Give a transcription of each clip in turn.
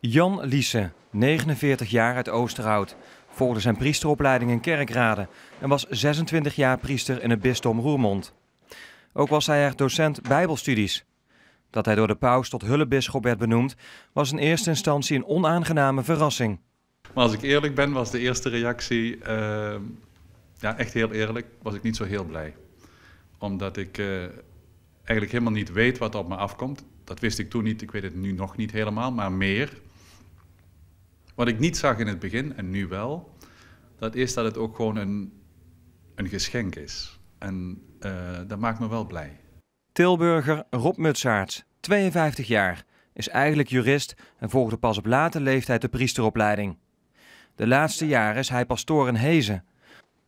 Jan Liese, 49 jaar uit Oosterhout, volgde zijn priesteropleiding in Kerkrade en was 26 jaar priester in het bisdom Roermond. Ook was hij er docent Bijbelstudies. Dat hij door de paus tot hullebisschop werd benoemd, was in eerste instantie een onaangename verrassing. Maar als ik eerlijk ben, was de eerste reactie, ehm, ja echt heel eerlijk, was ik niet zo heel blij. Omdat ik eh, eigenlijk helemaal niet weet wat op me afkomt. Dat wist ik toen niet, ik weet het nu nog niet helemaal, maar meer. Wat ik niet zag in het begin, en nu wel, dat is dat het ook gewoon een, een geschenk is. En eh, dat maakt me wel blij. Tilburger Rob Mutsaerts, 52 jaar, is eigenlijk jurist en volgde pas op late leeftijd de priesteropleiding. De laatste jaren is hij pastoor in Hezen.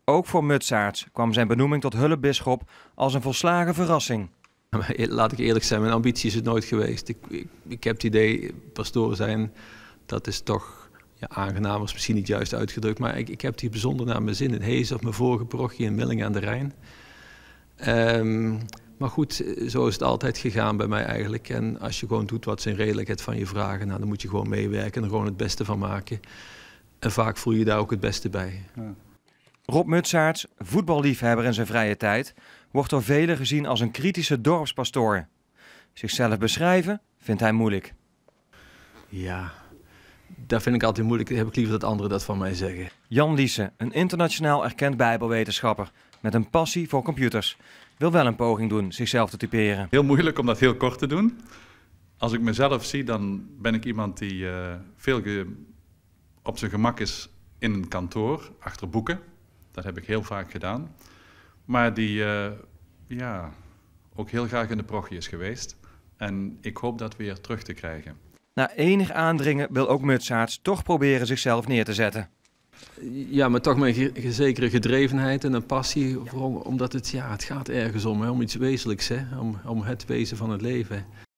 Ook voor Mutsaarts kwam zijn benoeming tot hulpbisschop als een volslagen verrassing. E-, laat ik eerlijk zijn, mijn ambitie is het nooit geweest. Ik, ik, ik heb het idee, pastoor zijn, dat is toch ja, aangenaam, misschien niet juist uitgedrukt, maar ik, ik heb die bijzonder naar mijn zin in Hees of mijn vorige parochie in Millingen aan de Rijn. Ehm, maar goed, zo is het altijd gegaan bij mij eigenlijk. En als je gewoon doet wat ze in redelijkheid van je vragen, nou, dan moet je gewoon meewerken en er gewoon het beste van maken. En vaak voel je daar ook het beste bij. Ja. Rob Mutsaerts, voetballiefhebber in zijn vrije tijd, wordt door velen gezien als een kritische dorpspastoor. Zichzelf beschrijven vindt hij moeilijk. Ja, daar vind ik altijd moeilijk. Heb ik liever dat anderen dat van mij zeggen. Jan Liese, een internationaal erkend bijbelwetenschapper met een passie voor computers, wil wel een poging doen zichzelf te typeren. Heel moeilijk om dat heel kort te doen. Als ik mezelf zie, dan ben ik iemand die eh, veel op zijn gemak is in een kantoor, achter boeken. Dat heb ik heel vaak gedaan. Maar die eh, ja, ook heel graag in de prochie is geweest. En ik hoop dat weer terug te krijgen. Na enig aandringen wil ook Mutsaerts toch proberen zichzelf neer te zetten. Ja, maar toch met een zekere gedrevenheid en een passie. Om, omdat het, ja, het gaat ergens om, hè, om iets wezenlijks. Hè, om, om het wezen van het leven.